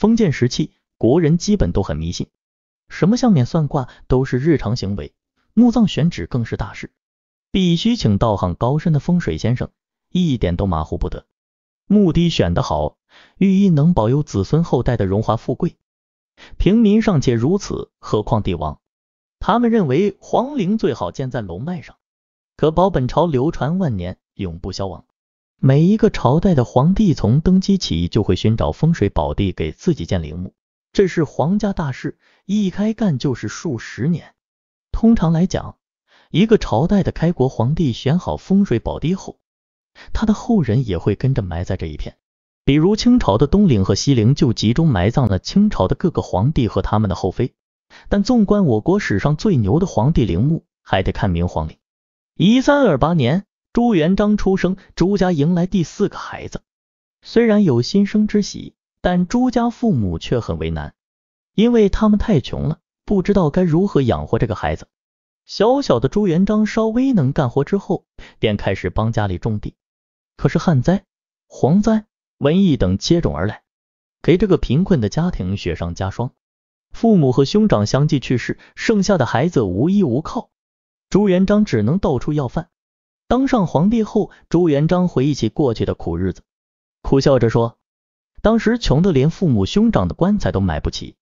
封建时期，国人基本都很迷信，什么相面、算卦都是日常行为，墓葬选址更是大事，必须请道行高深的风水先生，一点都马虎不得。墓地选得好，寓意能保佑子孙后代的荣华富贵。平民尚且如此，何况帝王？他们认为皇陵最好建在龙脉上，可保本朝流传万年，永不消亡。每一个朝代的皇帝从登基起就会寻找风水宝地给自己建陵墓，这是皇家大事，一开干就是数十年。通常来讲，一个朝代的开国皇帝选好风水宝地后，他的后人也会跟着埋在这一片。比如清朝的东陵和西陵就集中埋葬了清朝的各个皇帝和他们的后妃。但纵观我国史上最牛的皇帝陵墓，还得看明皇陵，一三二八年。朱元璋出生，朱家迎来第四个孩子。虽然有新生之喜，但朱家父母却很为难，因为他们太穷了，不知道该如何养活这个孩子。小小的朱元璋稍微能干活之后，便开始帮家里种地。可是旱灾、蝗灾、瘟疫等接踵而来，给这个贫困的家庭雪上加霜。父母和兄长相继去世，剩下的孩子无依无靠，朱元璋只能到处要饭。当上皇帝后，朱元璋回忆起过去的苦日子，苦笑着说：“当时穷得连父母兄长的棺材都买不起，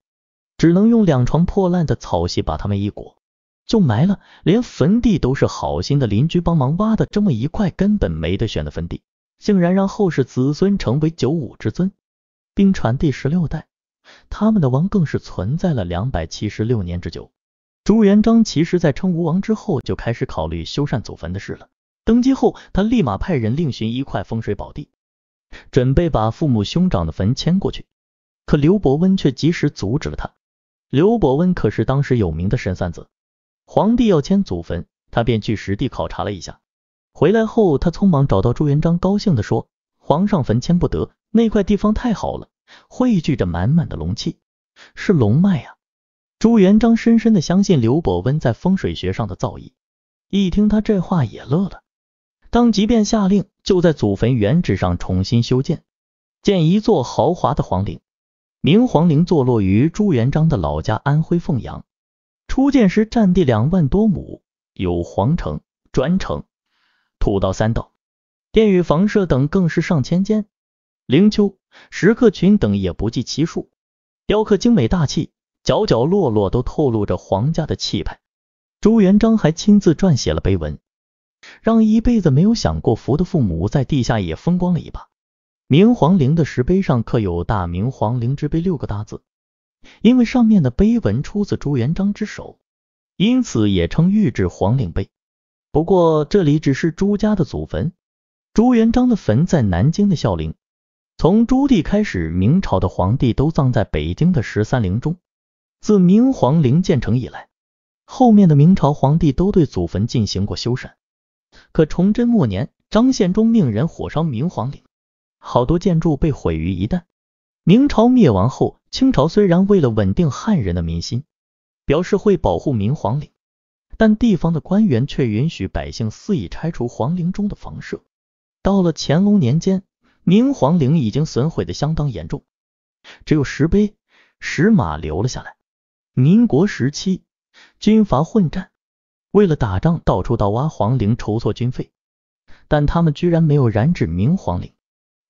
只能用两床破烂的草席把他们一裹就埋了，连坟地都是好心的邻居帮忙挖的这么一块根本没得选的坟地，竟然让后世子孙成为九五之尊，并传第十六代，他们的王更是存在了两百七十六年之久。”朱元璋其实在称吴王之后就开始考虑修缮祖坟的事了。登基后，他立马派人另寻一块风水宝地，准备把父母兄长的坟迁过去。可刘伯温却及时阻止了他。刘伯温可是当时有名的神算子，皇帝要迁祖坟，他便去实地考察了一下。回来后，他匆忙找到朱元璋，高兴地说：“皇上坟迁不得，那块地方太好了，汇聚着满满的龙气，是龙脉啊！”朱元璋深深的相信刘伯温在风水学上的造诣，一听他这话也乐了。当即便下令，就在祖坟原址上重新修建，建一座豪华的皇陵。明皇陵坐落于朱元璋的老家安徽凤阳，初建时占地两万多亩，有皇城、砖城、土道三道，殿宇房舍等更是上千间，灵丘、石刻群等也不计其数，雕刻精美大气，角角落落都透露着皇家的气派。朱元璋还亲自撰写了碑文。让一辈子没有享过福的父母在地下也风光了一把。明皇陵的石碑上刻有“大明皇陵之碑”六个大字，因为上面的碑文出自朱元璋之手，因此也称御制皇陵碑。不过这里只是朱家的祖坟，朱元璋的坟在南京的孝陵。从朱棣开始，明朝的皇帝都葬在北京的十三陵中。自明皇陵建成以来，后面的明朝皇帝都对祖坟进行过修缮。可崇祯末年，张献忠命人火烧明皇陵，好多建筑被毁于一旦。明朝灭亡后，清朝虽然为了稳定汉人的民心，表示会保护明皇陵，但地方的官员却允许百姓肆意拆除皇陵中的房舍。到了乾隆年间，明皇陵已经损毁的相当严重，只有石碑、石马留了下来。民国时期，军阀混战。为了打仗，到处盗挖皇陵，筹措军费，但他们居然没有染指明皇陵。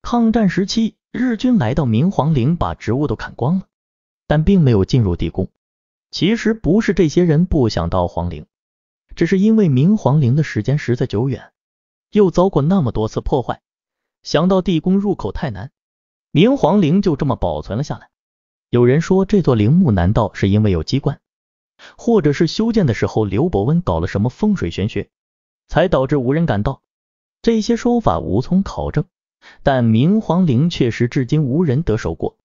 抗战时期，日军来到明皇陵，把植物都砍光了，但并没有进入地宫。其实不是这些人不想到皇陵，只是因为明皇陵的时间实在久远，又遭过那么多次破坏，想到地宫入口太难，明皇陵就这么保存了下来。有人说这座陵墓难道是因为有机关？或者是修建的时候，刘伯温搞了什么风水玄学，才导致无人敢盗。这些说法无从考证，但明皇陵确实至今无人得手过。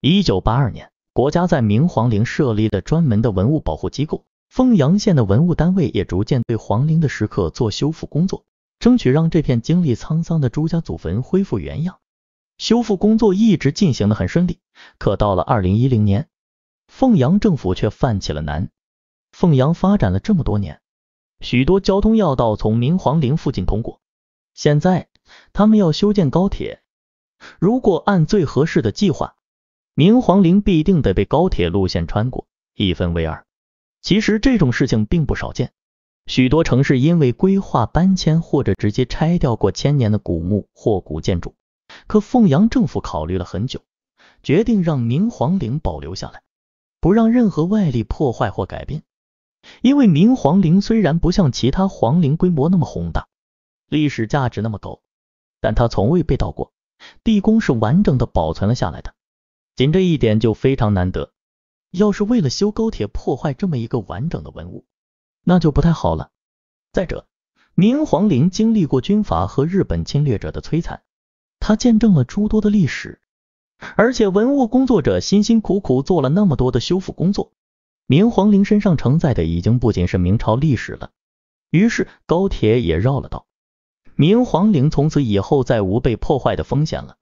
一九八二年，国家在明皇陵设立的专门的文物保护机构，凤阳县的文物单位也逐渐对皇陵的石刻做修复工作，争取让这片经历沧桑的朱家祖坟恢复原样。修复工作一直进行的很顺利，可到了二零一零年，凤阳政府却犯起了难。凤阳发展了这么多年，许多交通要道从明皇陵附近通过。现在他们要修建高铁，如果按最合适的计划，明皇陵必定得被高铁路线穿过，一分为二。其实这种事情并不少见，许多城市因为规划搬迁或者直接拆掉过千年的古墓或古建筑。可凤阳政府考虑了很久，决定让明皇陵保留下来，不让任何外力破坏或改变。因为明皇陵虽然不像其他皇陵规模那么宏大，历史价值那么高，但它从未被盗过，地宫是完整的保存了下来的，仅这一点就非常难得。要是为了修高铁破坏这么一个完整的文物，那就不太好了。再者，明皇陵经历过军阀和日本侵略者的摧残，它见证了诸多的历史，而且文物工作者辛辛苦苦做了那么多的修复工作。明皇陵身上承载的已经不仅是明朝历史了，于是高铁也绕了道，明皇陵从此以后再无被破坏的风险了。